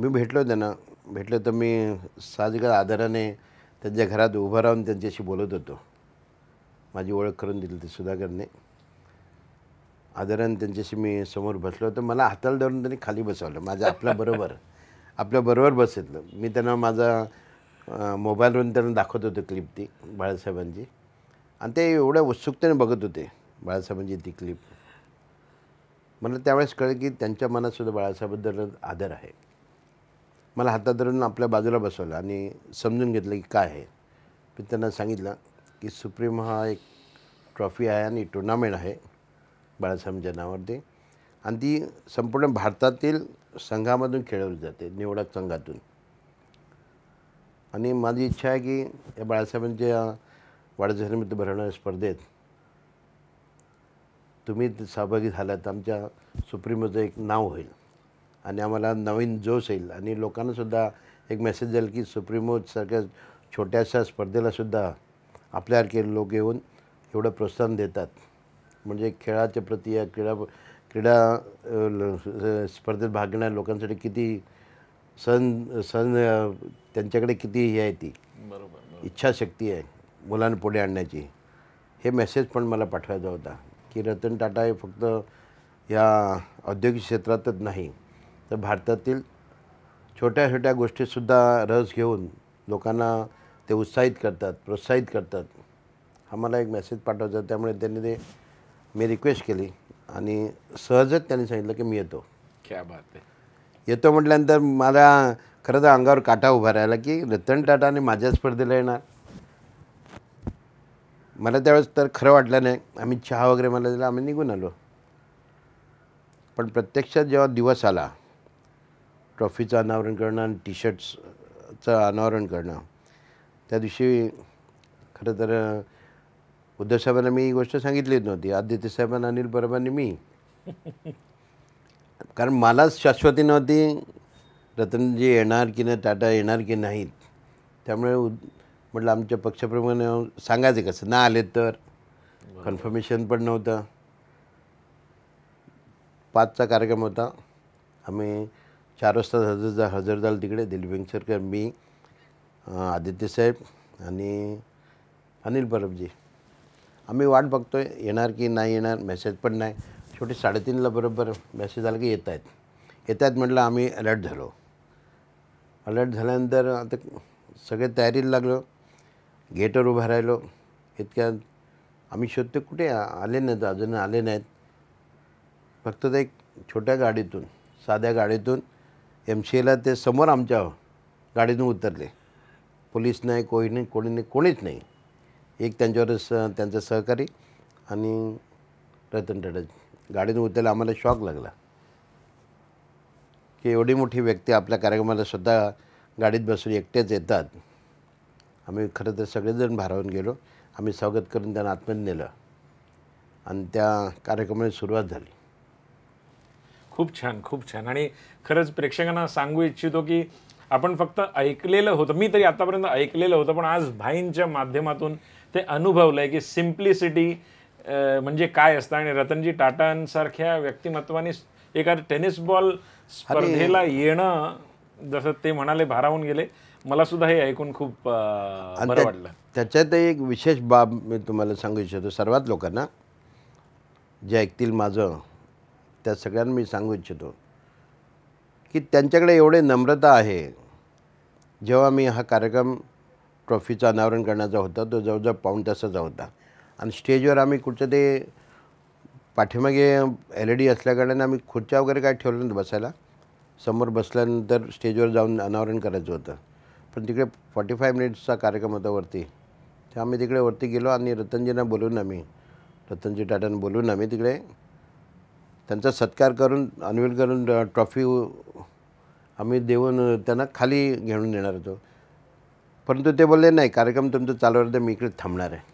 मी भेटलो त्यांना भेटलं तर मी साहजिकच आदराने त्यांच्या घरात उभं राहून त्यांच्याशी बोलत होतो माझी ओळख करून दिली होती सुधाकरने आदराने त्यांच्याशी मी समोर बसलो होतो मला हाताला धरून त्यांनी खाली बसवलं माझं आपल्याबरोबर आपल्याबरोबर बसितलं मी त्यांना माझा मोबाईलवरून त्यांना दाखवत होतो क्लिप ती बाळासाहेबांची आणि ते एवढ्या उत्सुकतेने बघत होते बाळासाहेबांची ती क्लिप मला त्यावेळेस कळलं की त्यांच्या मनातसुद्धा बाळासाहेबद्दल आदर आहे मला हातात धरून आपल्या बाजूला बसवलं आणि समजून घेतलं की काय आहे मी त्यांना सांगितलं की सुप्रीम हा एक ट्रॉफी आहे आणि टुर्नामेंट आहे बाळासाहेबांच्या नावावरती आणि ती संपूर्ण भारतातील संघामधून खेळवली जाते निवडक संघातून आणि माझी इच्छा आहे की या बाळासाहेबांच्या वाढदिवसानिमित्त भरवणाऱ्या स्पर्धेत तुम्ही सहभागी झालात आमच्या सुप्रीमचं एक नाव होईल आणि आम्हाला नवीन जोश येईल आणि लोकांनासुद्धा एक मेसेज जाईल की सुप्रीमोसारख्या छोट्याशा स्पर्धेलासुद्धा आपल्यासारखे लोक येऊन एवढं प्रोत्साहन देतात म्हणजे खेळाच्या प्रती या क्रीडा क्रीडा स्पर्धेत भाग घेणाऱ्या लोकांसाठी किती सण सण त्यांच्याकडे किती हे आहे ती बरोबर इच्छाशक्ती आहे मुलांना पुढे आणण्याची हे मेसेज पण मला पाठवायचा होता की रतन टाटा हे फक्त या औद्योगिक क्षेत्रातच नाही तर भारतातील छोट्या छोट्या गोष्टीसुद्धा रस घेऊन लोकांना ते उत्साहित करतात प्रोत्साहित करतात हा मला एक मेसेज पाठवायचा त्यामुळे त्यांनी ते मी रिक्वेस्ट केली आणि सहजच त्यांनी सांगितलं की मी येतो क्या बात आहे येतो म्हटल्यानंतर मला खरं तर अंगावर काटा उभा राहिला की रतन टाटाने माझ्या स्पर्धेला येणार मला त्यावेळेस तर खरं वाटलं नाही आम्ही चहा वगैरे मला दिला आम्ही निघून आलो पण प्रत्यक्षात जेव्हा दिवस आला ट्रॉफीचं अनावरण करणं आणि टी शर्ट्सचं अनावरण करणं त्या दिवशी खरं तर उद्धव साहेबांना मी ही गोष्ट सांगितलीच नव्हती आदित्य साहेबांना अनिल परबांनी मी कारण मलाच शाश्वती नव्हती रतनजी येणार की नाही टाटा येणार की नाहीत त्यामुळे म्हटलं आमच्या पक्षाप्रमाणे सांगायचं कसं ना आले तर कन्फर्मेशन पण नव्हतं पाचचा कार्यक्रम होता आम्ही चार वाजता हजर जा हजर झालं तिकडे दिलीप सरकर मी आदित्य साहेब आणि अनिल परबजी आम्ही वाट बघतो आहे येणार की नाही येणार मेसेज पण नाही छोटे साडेतीनला बरोबर मेसेज आला की येत आहेत येत आहेत म्हटलं आम्ही अलर्ट झालो अलर्ट झाल्यानंतर आता सगळे तयारीला लागलो गेटवर उभा राहिलो इतक्या आम्ही शोधतो कुठे आले नाहीत अजून आले नाहीत फक्त ते एक छोट्या गाडीतून साध्या गाडीतून एम सी एला ते समोर आमच्या गाडीतून उतरले पोलीस नाही कोणी नाही कोणी नाही कोणीच नाही एक त्यांच्यावर स त्यांचं सहकारी आणि रतन टाटा गाडीतून उतरले आम्हाला शॉक लागला की एवढी मोठी व्यक्ती आपल्या कार्यक्रमाला स्वतः गाडीत बसून एकटेच येतात आम्ही खरं तर सगळेजण भारावून गेलो आम्ही स्वागत करून त्यांना आत्मन नेलं आणि त्या कार्यक्रमाची सुरुवात झाली खूप छान खूप छान आणि खरंच प्रेक्षकांना सांगू इच्छितो की आपण फक्त ऐकलेलं होतं मी तरी आतापर्यंत ऐकलेलं होतं पण आज भाईंच्या माध्यमातून ते अनुभवलं आहे की सिम्प्लिसिटी म्हणजे काय असतं आणि रतनजी टाटांसारख्या व्यक्तिमत्वाने एका टेनिस बॉल स्पर्धेला येणं जसं ते म्हणाले भारावून गेले मला सुद्धा हे ऐकून खूप वाटलं त्याच्यात एक विशेष बाब मी तुम्हाला सांगू इच्छितो सर्वात लोकांना जे ऐकतील माझं त्या सगळ्यांना मी सांगू इच्छितो की त्यांच्याकडे एवढे नम्रता आहे जेव्हा मी हा कार्यक्रम ट्रॉफीचं अनावरण करण्याचा होता तो जवळजवळ पाऊण तासाचा होता आणि स्टेजवर आम्ही कुठचं ते पाठीमागे एल ई डी असल्याकारणाने आम्ही खुर्च्या वगैरे काय ठेवलं नव्हतं बसायला समोर बसल्यानंतर स्टेजवर जाऊन अनावरण करायचं होतं पण तिकडे फॉर्टी फाय मिनिट्सचा कार्यक्रम होता वरती तर आम्ही तिकडे वरती गेलो आणि रतनजींना बोलून आम्ही रतनजी टाटांना बोलून आम्ही तिकडे त्यांचा सत्कार करून अनवेल करून ट्रॉफी आम्ही देऊन त्यांना खाली घेऊन देणार होतो परंतु ते बोलले नाही कार्यक्रम तुमचं चालू राहते मी इकडे थांबणार आहे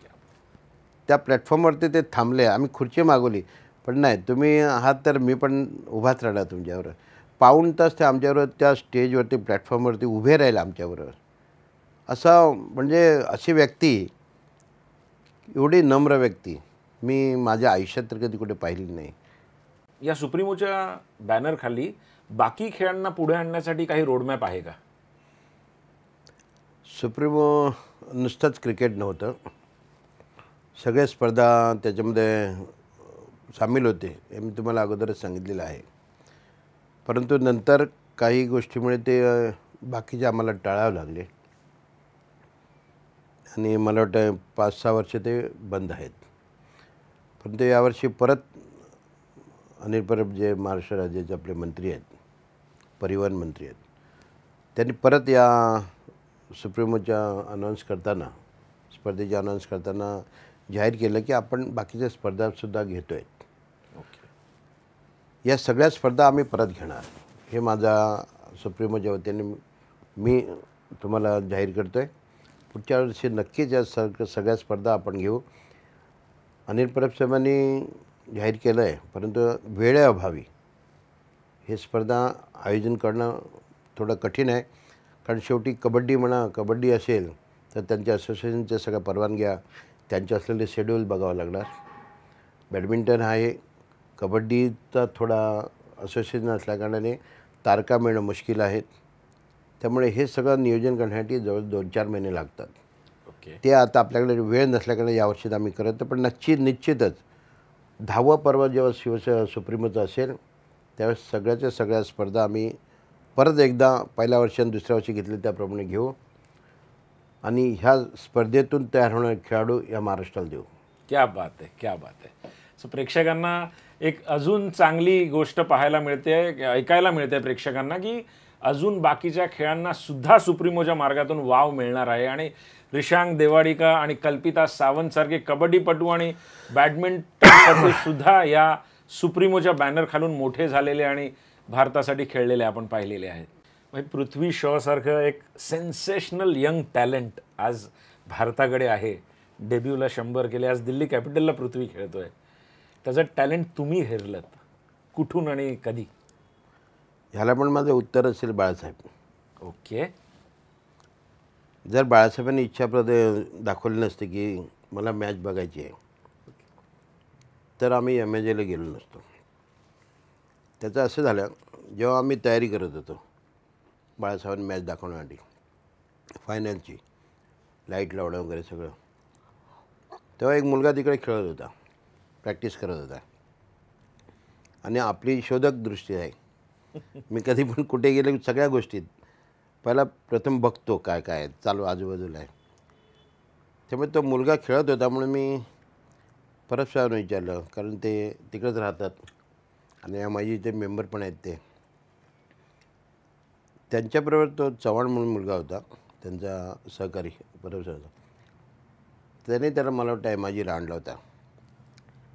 त्या प्लॅटफॉर्मवरती ते थांबले आम्ही खुर्ची मागवली पण नाही तुम्ही आहात तर मी पण उभाच राहिला तुमच्यावर पाऊण तास ते आमच्याबरोबर त्या स्टेजवरती प्लॅटफॉर्मवरती उभे राहील आमच्याबरोबर असा म्हणजे अशी व्यक्ती एवढी नम्र व्यक्ती मी माझ्या आयुष्यात तर कधी कुठे पाहिली नाही या सुप्रिमोच्या बॅनरखाली बाकी खेळांना पुढे आणण्यासाठी काही रोडमॅप आहे का सुप्रीमो नुसतंच क्रिकेट नव्हतं सगळे स्पर्धा त्याच्यामध्ये सामील होते हे मी तुम्हाला अगोदरच सांगितलेलं आहे परंतु नंतर काही गोष्टीमुळे ते बाकीचे आम्हाला टाळावं लागले आणि मला वाटतं पाच सहा वर्ष ते बंद आहेत परंतु यावर्षी परत अनिल परब जे महाराष्ट्र राज्याचे आपले मंत्री आहेत परिवहन मंत्री आहेत त्यांनी परत या सुप्रीमोच्या अनाऊन्स करताना स्पर्धेचे अनाऊन्स करताना जाहीर केलं की आपण बाकीच्या स्पर्धासुद्धा घेतो आहेत या सगळ्या स्पर्धा आम्ही परत घेणार हे माझा सुप्रिमोच्या वतीने मी तुम्हाला जाहीर करतो आहे पुढच्या वर्षी नक्कीच या सग सगळ्या स्पर्धा आपण घेऊ अनिल परब साहेबांनी जाहीर केलं आहे परंतु वेळेअभावी हे स्पर्धा आयोजन करणं थोडं कठीण आहे कारण शेवटी कबड्डी म्हणा कबड्डी असेल तर त्यांच्या असोसिएशनच्या सगळ्या परवानग्या त्यांच्या असलेले शेड्यूल बघावं लागणार बॅडमिंटन आहे कबड्डीचा थोडा असोसिएशन असल्याकारणाने तारका मिळणं मुश्किल आहेत त्यामुळे हे सगळं नियोजन करण्यासाठी जवळ दोन चार महिने लागतात ओके ते आता आपल्याकडे वेळ नसल्याकडे यावर्षी आम्ही करत पण नक्की निश्चितच दहावं पर्व जेव्हा शिवसेना सुप्रीमोचं असेल त्यावेळेस सगळ्याच्या सगळ्या स्पर्धा आम्ही परत एकदा पहिल्या वर्षी आणि दुसऱ्या वर्षी घेतली त्याप्रमाणे घेऊ आणि ह्या स्पर्धेतून तयार होणारे खेळाडू या महाराष्ट्राला देऊ क्या बात आहे क्या बात आहे सो प्रेक्षकांना एक अजून चांगली गोष्ट पाहायला मिळते ऐकायला मिळते प्रेक्षकांना की अजून बाकीच्या खेळांना सुद्धा सुप्रिमोच्या मार्गातून वाव मिळणार आहे आणि रिशांग देवाडिका आणि कल्पिता सावंतसारखे कबड्डीपटू आणि बॅडमिंट ते सुद्धा या सुप्रिमोच्या बॅनर खालून मोठे झालेले आणि भारतासाठी खेळलेले आपण पाहिलेले आहेत म्हणजे पृथ्वी शॉसारखं एक सेन्सेशनल यंग टॅलेंट आज भारताकडे आहे डेब्यूला शंभर केले आज दिल्ली कॅपिटलला पृथ्वी खेळतोय आहे त्याचं टॅलेंट तुम्ही हेरलत कुठून आणि कधी ह्याला पण माझं उत्तर असेल बाळासाहेब ओके जर बाळासाहेबांनी इच्छा प्रद दाखवली नसते की मला मॅच बघायची आहे तर आम्ही एम एजेला एला गेलो नसतो त्याचं असं झालं जेव्हा आम्ही तयारी करत होतो बाळासाहेबांनी मॅच दाखवण्यासाठी फायनलची लाईट लावणं वगैरे सगळं तेव्हा एक मुलगा तिकडे खेळत होता प्रॅक्टिस करत होता आणि आपली शोधक दृष्टी आहे मी कधी पण कुठे गेले सगळ्या गोष्टीत पहिला प्रथम बघतो काय काय चालू आजूबाजूला आहे त्यामुळे तो मुलगा खेळत होता म्हणून मी परबसाहेबांना विचारलं कारण ते तिकडंच राहतात आणि माझी जे मेंबर पण आहेत ते त्यांच्याबरोबर तो चव्हाण म्हणून मुलगा होता त्यांचा सहकारी परबसाहेबचा त्याने त्याला मला वाटतं आहे माझी आणला होता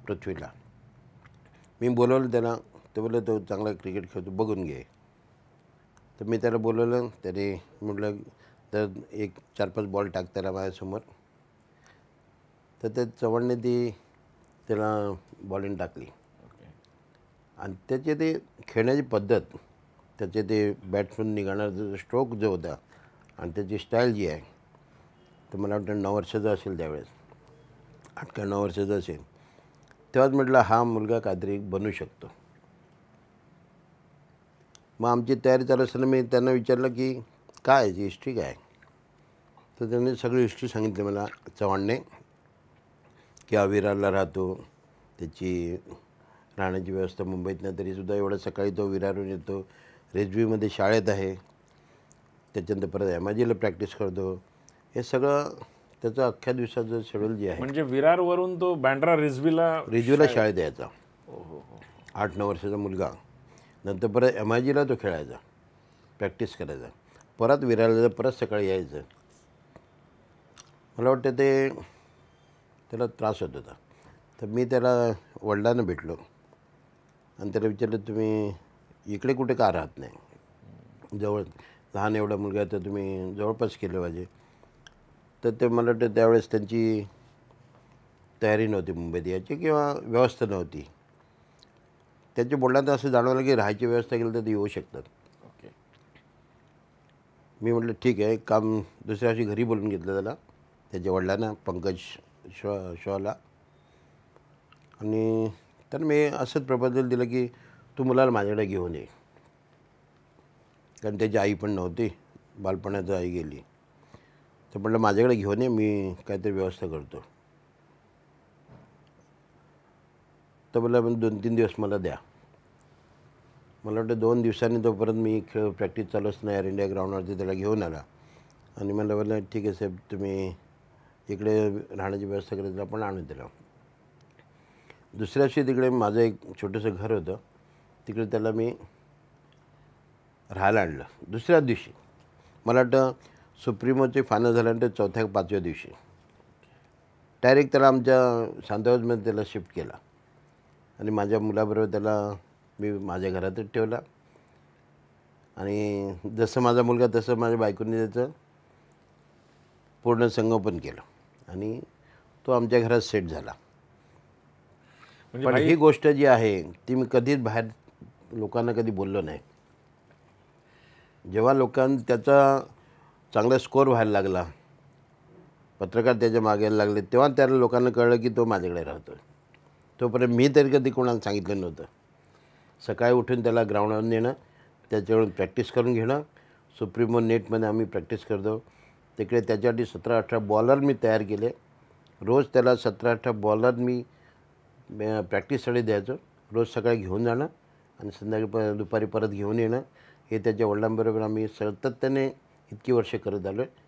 पृथ्वीला मी बोलवलं त्याला तो बोललं तो चांगला क्रिकेट खेळतो बघून घे तर मी त्याला बोलवलं त्याने म्हटलं तर एक चार पाच बॉल टाक त्याला माझ्यासमोर तर त्या चव्हाणने ती त्याला बॉलिंग टाकली आणि त्याचे ते खेळण्याची पद्धत त्याचे ते बॅट्समन निघाणार जो स्ट्रोक जो होता आणि त्याची स्टाईल जी आहे तर मला वाटतं नऊ वर्षाचा असेल त्यावेळेस आठ का नऊ वर्षाचा असेल तेव्हाच म्हटलं हा मुलगा काहीतरी बनू शकतो मग आमची तयारी चालू असताना मी त्यांना विचारलं की काय जी हिस्ट्री काय तर त्यांनी सगळी हिस्ट्री सांगितली मला चव्हाणने किंवा विरारला राहतो त्याची राहण्याची व्यवस्था नाही तरीसुद्धा एवढा सकाळी तो विरारून येतो रेजवीमध्ये शाळेत आहे त्याच्यानंतर परत एमाजीला प्रॅक्टिस करतो हे सगळं त्याचं अख्ख्या दिवसाचं शेड्यूल जे आहे म्हणजे विरारवरून तो बँड्रा रिजवीला रिजवीला शाळेत यायचा हो, हो, हो. आठ नऊ वर्षाचा मुलगा नंतर परत जीला तो खेळायचा प्रॅक्टिस करायचा परत विरारला परत सकाळी यायचं मला वाटतं ते त्याला त्रास होत होता तर मी त्याला वडिलांना भेटलो आणि त्याला विचारलं तुम्ही इकडे कुठे का राहत नाही जवळ लहान एवढा मुलगा तर तुम्ही जवळपास केलं पाहिजे तर ते मला वाटतं त्यावेळेस त्यांची तयारी नव्हती मुंबईत याची किंवा व्यवस्था नव्हती त्यांच्या बोलण्यात असं जाणवलं की राहायची व्यवस्था केली तर ते येऊ शकतात ओके मी म्हटलं ठीक आहे काम दुसऱ्या घरी बोलून घेतलं त्याला त्याच्या वडिलांना पंकज शॉ शॉला आणि तर मी असंच प्रपोजल दिलं की तू मुलाला माझ्याकडे घेऊन ये कारण त्याची आई पण नव्हती बालपणाचं आई गेली तर म्हटलं माझ्याकडे घेऊन ये मी काहीतरी व्यवस्था करतो तर मला पण दोन तीन दिवस मला द्या मला वाटतं दोन दिवसांनी तोपर्यंत मी खेळ प्रॅक्टिस चालूच नाही एअर इंडिया ग्राउंडवरती त्याला घेऊन आला आणि मला बोला ठीक आहे साहेब तुम्ही इकडे राहण्याची व्यवस्था करायची आपण आणून दिला दुसऱ्याशी तिकडे माझं एक छोटंसं घर होतं तिकडे त्याला मी राहायला आणलं दुसऱ्याच दिवशी मला वाटतं सुप्रीमोचे फायनल झाल्यानंतर चौथ्या पाचव्या दिवशी डायरेक्ट त्याला आमच्या शांतावाजमध्ये त्याला शिफ्ट केला आणि माझ्या मुलाबरोबर त्याला मी माझ्या घरातच ठेवला आणि जसं माझा मुलगा तसं माझ्या बायकोने त्याचं पूर्ण संगोपन केलं आणि तो आमच्या घरात सेट झाला म्हणजे पण ही गोष्ट जी आहे ती मी कधीच बाहेर लोकांना कधी बोललो नाही जेव्हा लोकांना त्याचा चांगला स्कोर व्हायला लागला पत्रकार त्याच्या मागायला लागले तेव्हा त्याला लोकांना कळलं की तो माझ्याकडे राहतो तोपर्यंत मी तरी कधी कोणाला सांगितलं नव्हतं सकाळी उठून त्याला ग्राउंडवर नेणं त्याच्यावरून प्रॅक्टिस करून घेणं सुप्रीमो नेटमध्ये आम्ही प्रॅक्टिस करतो तिकडे त्याच्यासाठी सतरा अठरा बॉलर मी तयार केले रोज त्याला सतरा अठरा बॉलर मी प्रॅक्टिससाठी द्यायचो रोज सकाळी घेऊन जाणं आणि संध्याकाळी प दुपारी परत घेऊन येणं हे त्याच्या वडिलांबरोबर आम्ही सातत्याने इतकी वर्षे करत आलो आहे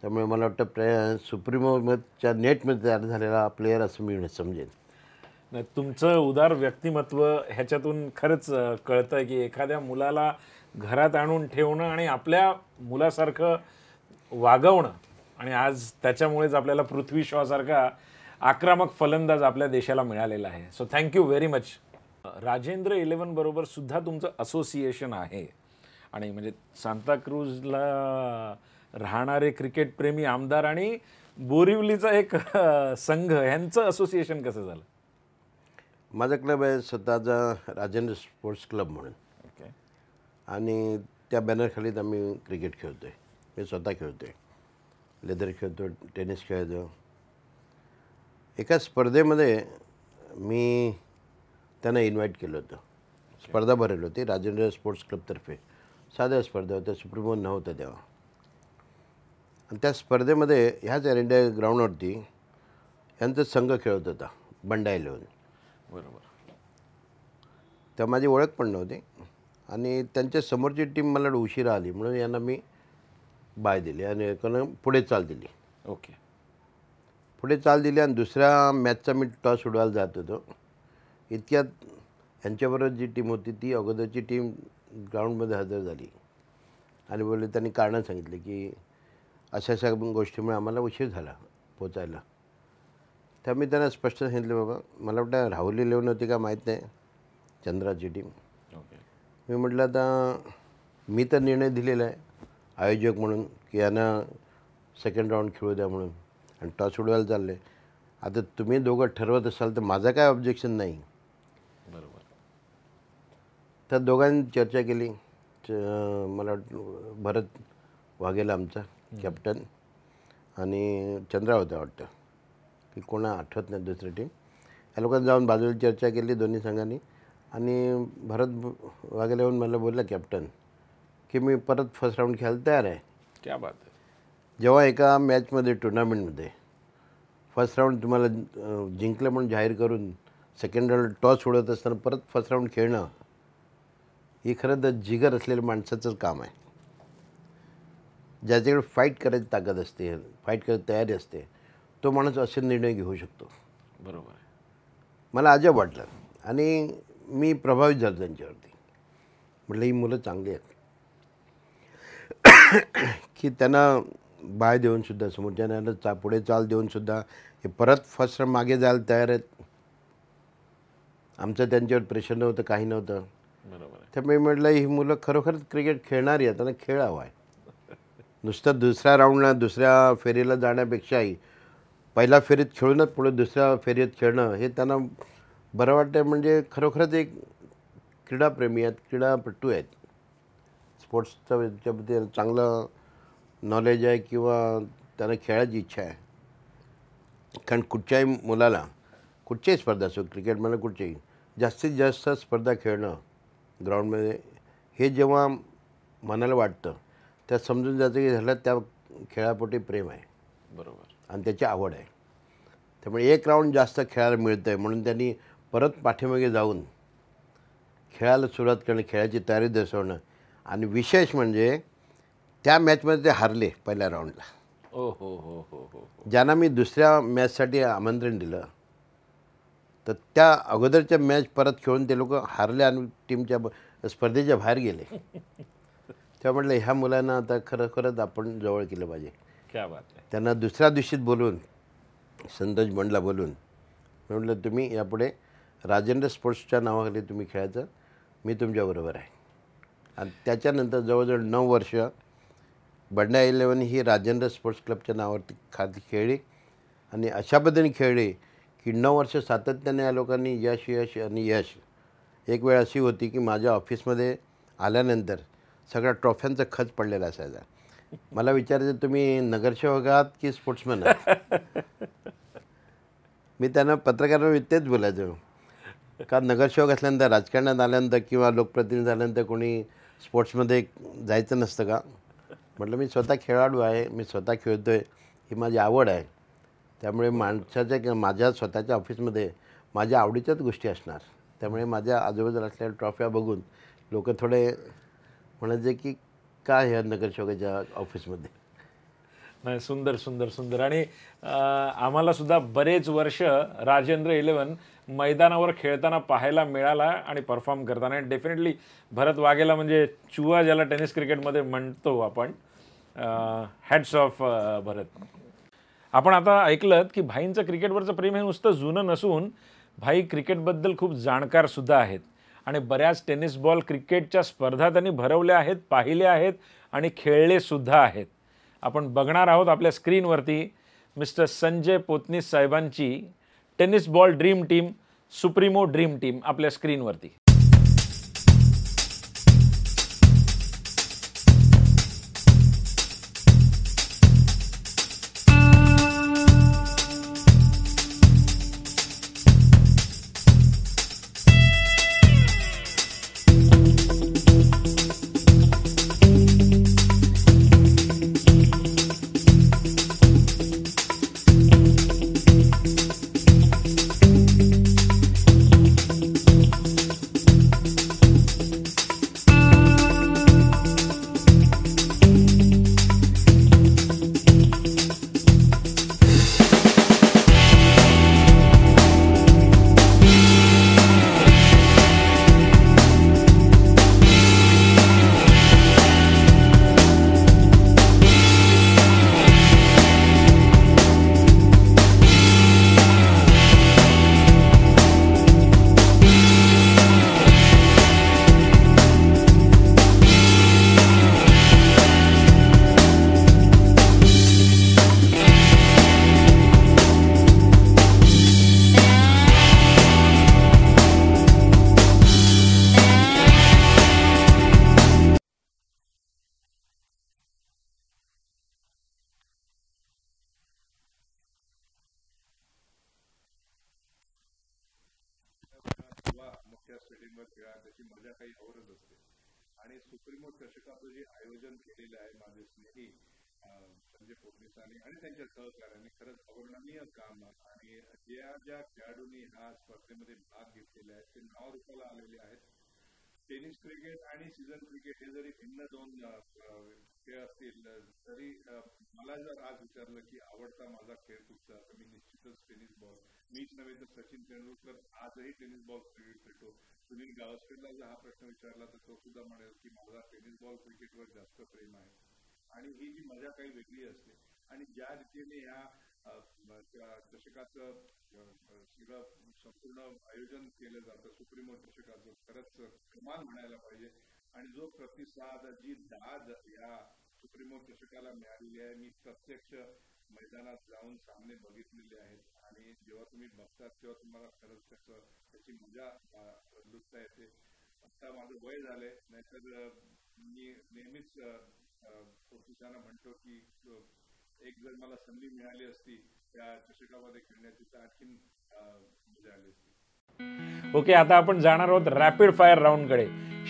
त्यामुळे मला वाटतं प्र सुप्रिमोच्या नेटमध्ये तयार झालेला प्लेयर असं मी समजेल तुमचं उदार व्यक्तिमत्व ह्याच्यातून खरंच कळतं की एखाद्या मुलाला घरात आणून ठेवणं आणि आपल्या मुलासारखं वागवणं आणि आज त्याच्यामुळेच आपल्याला पृथ्वी शॉसारखा आक्रमक फलंदाज आपल्या देशाला मिळालेला आहे so thank you very much Rajendra eleven बरोबर सुद्धा तुमचं असोसिएशन आहे आणि म्हणजे सांताक्रूजला राहणारे क्रिकेटप्रेमी आमदार आणि बोरिवलीचा एक संघ ह्यांचं असोसिएशन कसं झालं माझं क्लब आहे स्वतःचा राजेंद्र स्पोर्ट्स क्लब म्हणून ओके आणि त्या बॅनरखालीच आम्ही क्रिकेट खेळतो आहे हे स्वतः खेळतो आहे लेदर खेळतो टेनिस खेळतो एका स्पर्धेमध्ये मी त्यांना इन्व्हाइट केलं होतं स्पर्धा भरली होती राजेंद्र स्पोर्ट्स क्लबतर्फे साध्या स्पर्धा होत्या सुप्रीमो नव्हत्या तेव्हा आणि त्या स्पर्धेमध्ये ह्याच इंडिया ग्राउंडवरती यांचा संघ खेळत होता बंडायला इलेवन बरोबर तर माझी ओळख पण नव्हती आणि त्यांच्या समोरची टीम मला उशिरा आली म्हणून यांना मी बाय दिली आणि पुढे चाल दिली ओके पुढे चाल दिली आणि दुसऱ्या मॅचचा मी टॉस उडवायला जात होतो इतक्यात यांच्याबरोबर जी टीम होती ती अगोदरची टीम ग्राउंडमध्ये हजर झाली आणि बोलले त्यांनी कारणं सांगितले की अशा अशा गोष्टीमुळे आम्हाला उशीर झाला पोचायला तर मी त्यांना स्पष्ट सांगितलं बाबा मला वाटतं राहुल इलेवन होती का माहीत नाही चंद्राची टीम ओके मी म्हटलं आता मी तर निर्णय दिलेला आहे आयोजक म्हणून की यांना सेकंड राऊंड खेळू द्या म्हणून आणि टॉस उडवायला चालले आता तुम्ही दोघं ठरवत असाल तर माझं काय ऑब्जेक्शन नाही बरोबर त्या दोघांनी चर्चा केली मला भरत वाघेला आमचा कॅप्टन आणि चंद्रा होता वाटतं की कोणा आठवत नाही दुसरी टीम या लोकांनी जाऊन बाजूला चर्चा केली दोन्ही संघांनी आणि भरत वाघेला येऊन मला बोलला कॅप्टन की मी परत फर्स्ट राऊंड खेळायला तयार आहे क्या बात आहे जेव्हा एका मॅचमध्ये टुर्नामेंटमध्ये फर्स्ट राऊंड तुम्हाला जिंकलं म्हणून जाहीर करून सेकंड राऊंड टॉस उडत असताना परत फर्स्ट राऊंड खेळणं ही खरं तर जिगर असलेल्या माणसाचंच काम आहे ज्याच्याकडे फाईट करायची ताकद असते फाईट करायची तयारी असते तो माणूस असे निर्णय घेऊ शकतो बरोबर मला अजब वाटलं आणि मी प्रभावित झालो त्यांच्यावरती म्हटलं ही मुलं चांगली आहेत की त्यांना बाय देऊनसुद्धा समोरच्या चा पुढे चाल देऊनसुद्धा हे परत फर्स्ट मागे जायला तयार आहेत आमचं त्यांच्यावर प्रेशर नव्हतं काही नव्हतं त्यामुळे म्हटलं ही मुलं खरोखर क्रिकेट खेळणारी आहे त्यांना खेळ हवा आहे नुसतं दुसऱ्या राऊंडला दुसऱ्या फेरीला जाण्यापेक्षाही पहिल्या फेरीत खेळूनच पुढे दुसऱ्या फेरीत खेळणं हे त्यांना बरं वाटतं म्हणजे खरोखरच एक क्रीडाप्रेमी आहेत क्रीडापटू आहेत स्पोर्ट्सचं त्याच्याबद्दल चांगलं नॉलेज आहे किंवा त्यांना खेळायची इच्छा आहे कारण कुठच्याही मुलाला कुठच्याही स्पर्धा असो क्रिकेट म्हणा कुठच्याही जास्तीत जास्त स्पर्धा खेळणं ग्राउंडमध्ये हे जेव्हा मनाला वाटतं त्या समजून जातं की झालं त्या खेळापोटी प्रेम आहे बरोबर आणि त्याची आवड आहे त्यामुळे एक राऊंड जास्त खेळायला मिळतं आहे म्हणून त्यांनी परत पाठीमागे जाऊन खेळायला सुरुवात करणं खेळाची तयारी दर्शवणं आणि विशेष म्हणजे त्या मॅचमध्ये ते हारले पहिल्या राऊंडला हो हो हो हो हो ज्यांना मी दुसऱ्या मॅचसाठी आमंत्रण दिलं तर त्या अगोदरच्या मॅच परत खेळून ते लोक हारले आणि टीमच्या स्पर्धेच्या बाहेर गेले तेव्हा म्हटलं ह्या मुलांना आता खरोखरच आपण जवळ केलं पाहिजे क्या बात त्यांना दुसऱ्या दिवशीत बोलून संतोष बंडला बोलून म्हटलं तुम्ही यापुढे राजेंद्र स्पोर्ट्सच्या नावाखाली तुम्ही खेळायचं मी तुमच्याबरोबर आहे आणि त्याच्यानंतर जवळजवळ नऊ वर्ष बडण्या इलेवन ही राजेंद्र स्पोर्ट्स क्लबच्या नावावरती खाली खेळली आणि अशा पद्धतीने खेळली की नऊ वर्ष सातत्याने या लोकांनी यश यश आणि यश एक वेळ अशी होती की माझ्या ऑफिसमध्ये आल्यानंतर सगळ्या ट्रॉफ्यांचा खच पडलेला असायचा मला विचारायचं तुम्ही नगरसेवक आहात की स्पोर्ट्समॅन आहात मी त्यांना पत्रकारांना तेच बोलायचो का नगरसेवक असल्यानंतर राजकारणात आल्यानंतर किंवा लोकप्रतिनिधी झाल्यानंतर कोणी स्पोर्ट्समध्ये जायचं नसतं का म्हटलं मी स्वतः खेळाडू आहे मी स्वतः खेळतो आहे ही माझी आवड आहे त्यामुळे माणसाच्या माझ्या स्वतःच्या ऑफिसमध्ये माझ्या आवडीच्याच गोष्टी असणार त्यामुळे माझ्या आजूबाजूला असलेल्या ट्रॉफ्या बघून लोक थोडे म्हणायचे की काय हे शोकाच्या ऑफिसमध्ये नाही सुंदर सुंदर सुंदर आणि आम्हाला सुद्धा बरेच वर्ष राजेंद्र इलेवन मैदानावर खेळताना पाहायला मिळाला आणि परफॉर्म करताना आणि डेफिनेटली भरत वाघेला म्हणजे चुवा ज्याला टेनिस क्रिकेटमध्ये म्हणतो आपण हॅट्स ऑफ भरत आपण आता ऐकलं की भाईंचं क्रिकेटवरचं प्रेम हे नुसतं जुनं नसून भाई क्रिकेटबद्दल खूप जाणकारसुद्धा आहेत आणि बऱ्याच टेनिस बॉल क्रिकेटच्या स्पर्धा त्यांनी भरवल्या आहेत पाहिल्या आहेत आणि खेळलेसुद्धा आहेत आपण बघणार आहोत आपल्या स्क्रीनवरती मिस्टर संजय पोतनीस साहेबांची tennis ball dream team supremo dream team आपल्या स्क्रीनवरती त्यांच्या सहकार्याने खरंच अवर्णनीय काम आणि ज्या ज्या खेळाडूंनी ह्या स्पर्धेमध्ये भाग घेतलेला आहेत ते नाव रूपाला आलेले आहेत टेनिस क्रिकेट आणि सीझन क्रिकेट हे जरी भिन्न दोन खेळ असतील तरी मला जर आज विचारलं की आवडता माझा खेळ कुठचा तर मी निश्चितच टेनिस बॉल मीच नव्हे तर सचिन तेंडुलकर आजही टेनिस बॉल क्रिकेट खेळतो सुनील गावस्करला जर हा प्रश्न विचारला तर तो सुद्धा म्हणेल की माझा टेनिस बॉल क्रिकेटवर जास्त प्रेम आहे आणि ही जी मजा काही वेगळी असते आणि ज्या रीतीने या दशकाचं सगळं संपूर्ण आयोजन केलं जातं सुप्रीमो दशकाचं खरंच कमाल म्हणायला पाहिजे आणि जो प्रतिसाद जी दाद या सुप्रीमो दशकाला मिळालेली आहे मी प्रत्यक्ष मैदानात जाऊन सामने बघितलेले आहेत आणि जेव्हा तुम्ही बघतात तेव्हा तुम्हाला खरंच त्याचं त्याची मजा लुटता येते आता माझं वय झालंय नाहीतर मी नेहमीच पुरुषांना म्हणतो की एक जर मला संधी मिळाली असती त्या चषकामध्ये खेळण्याची तर आणखीन मजा आली असती ओके आता आपण जाणार आहोत रॅपिड फायर राऊंडकडे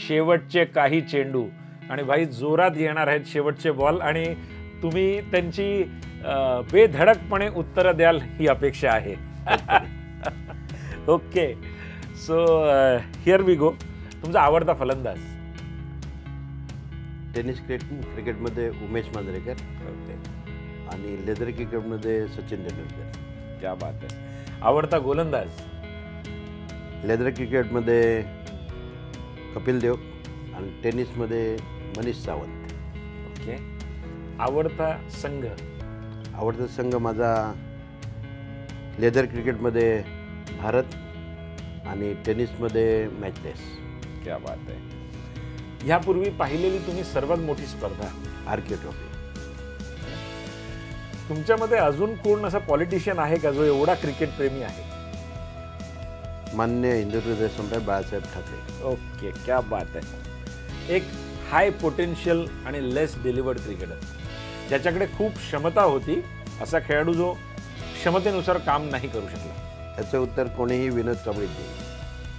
शेवटचे काही चेंडू आणि भाई जोरात येणार आहेत शेवटचे बॉल आणि तुम्ही त्यांची बेधडकपणे उत्तर द्याल ही अपेक्षा आहे okay so here we go तुमचा आवडता फलंदाज टेनिस क्रिकेट क्रिकेटमध्ये उमेश मांजरेकर हो. आणि लेदर क्रिकेटमध्ये सचिन तेंडुलकर क्या बात आहे आवडता गोलंदाज लेदर क्रिकेटमध्ये कपिल देव आणि टेनिसमध्ये मनीष सावंत ओके आवडता संघ आवडता संघ माझा लेदर क्रिकेटमध्ये भारत आणि टेनिसमध्ये मॅचलेस क्या बात आहे ह्यापूर्वी पाहिलेली तुम्ही सर्वात मोठी स्पर्धा आर के ट्रॉफी तुमच्यामध्ये अजून कोण असा पॉलिटिशियन आहे का जो एवढा क्रिकेट प्रेमी आहे मान्य हिंदुत्व बाळासाहेब ठाकरे ओके क्या बात आहे एक हाय पोटेन्शियल आणि लेस डिलिवर्ड क्रिकेटर ज्याच्याकडे खूप क्षमता होती असा खेळाडू जो क्षमतेनुसार काम नाही करू शकला त्याचं उत्तर कोणीही विनोद चवळीत देईल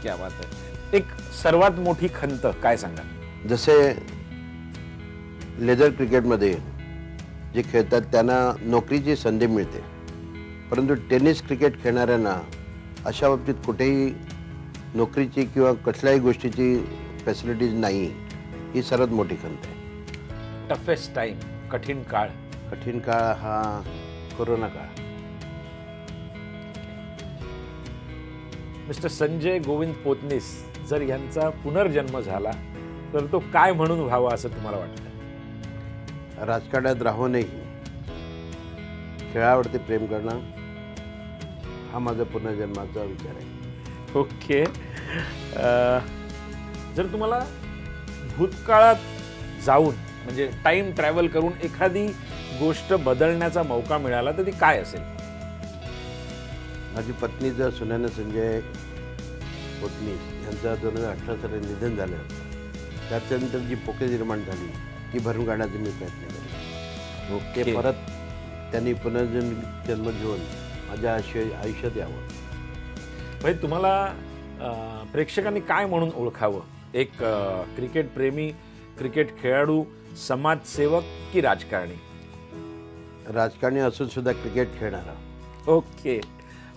क्या बात आहे एक सर्वात मोठी खंत काय सांगा जसे लेझर क्रिकेटमध्ये जे खेळतात त्यांना नोकरीची संधी मिळते परंतु टेनिस क्रिकेट खेळणाऱ्यांना अशा बाबतीत कुठेही नोकरीची किंवा कसल्याही गोष्टीची फॅसिलिटीज नाही ही सर्वात मोठी खंत आहे टफेस्ट टाईम कठीण काळ कठीण काळ हा कोरोना काळ मिस्टर संजय गोविंद पोतनीस जर यांचा पुनर्जन्म झाला तर तो काय म्हणून व्हावा असं तुम्हाला वाटतं राजकारणात राहूनही खेळावरती प्रेम करणं हा माझा पुनर्जन्माचा विचार आहे ओके जर तुम्हाला भूतकाळात जाऊन म्हणजे टाइम ट्रॅव्हल करून एखादी गोष्ट बदलण्याचा मौका मिळाला तर ती काय असेल माझी पत्नी जर सुनैन संजय पत्नी यांचं दोन हजार अठरा साली निधन झालं त्याच्यानंतर जी पोके निर्माण झाली ती भरून काढण्याचा मी प्रयत्न ते परत त्यांनी पुनर्जन्म जन्म घेऊन माझ्या आयुष्य द्यावं भाई भाई तुम्हाला प्रेक्षकांनी काय म्हणून ओळखावं एक क्रिकेट प्रेमी क्रिकेट खेळाडू समाजसेवक की राजकारणी राजकारणी असून सुद्धा क्रिकेट खेळणारा okay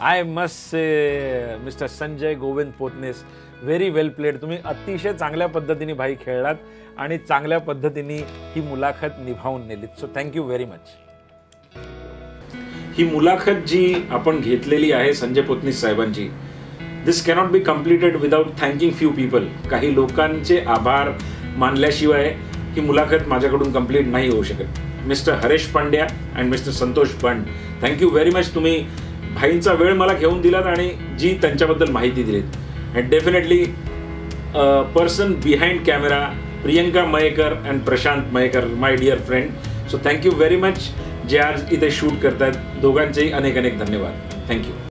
I must say mister Sanjay Govind Potnis very well played तुम्ही अतिशय चांगल्या पद्धतीने भाई खेळलात आणि चांगल्या पद्धतीने ही मुलाखत निभावून नेलीत सो थँक्यू व्हेरी मच ही मुलाखत जी आपण घेतलेली आहे संजय पोतनीस साहेबांची this cannot be completed without thanking few people काही लोकांचे आभार मानल्याशिवाय ही मुलाखत माझ्याकडून कंप्लीट नाही होऊ शकत mister Haresh Pandya and mister Santosh पंड थँक्यू व्हेरी मच तुम्ही भाईंचा वेळ मला घेऊन दिलात आणि जी त्यांच्याबद्दल माहिती दिलीत and definitely person behind camera Priyanka Mayekar and Prashant Mayekar my dear friend so thank you you very much जे आज इथे शूट करत आहेत दोघांचेही अनेक अनेक धन्यवाद थँक्यू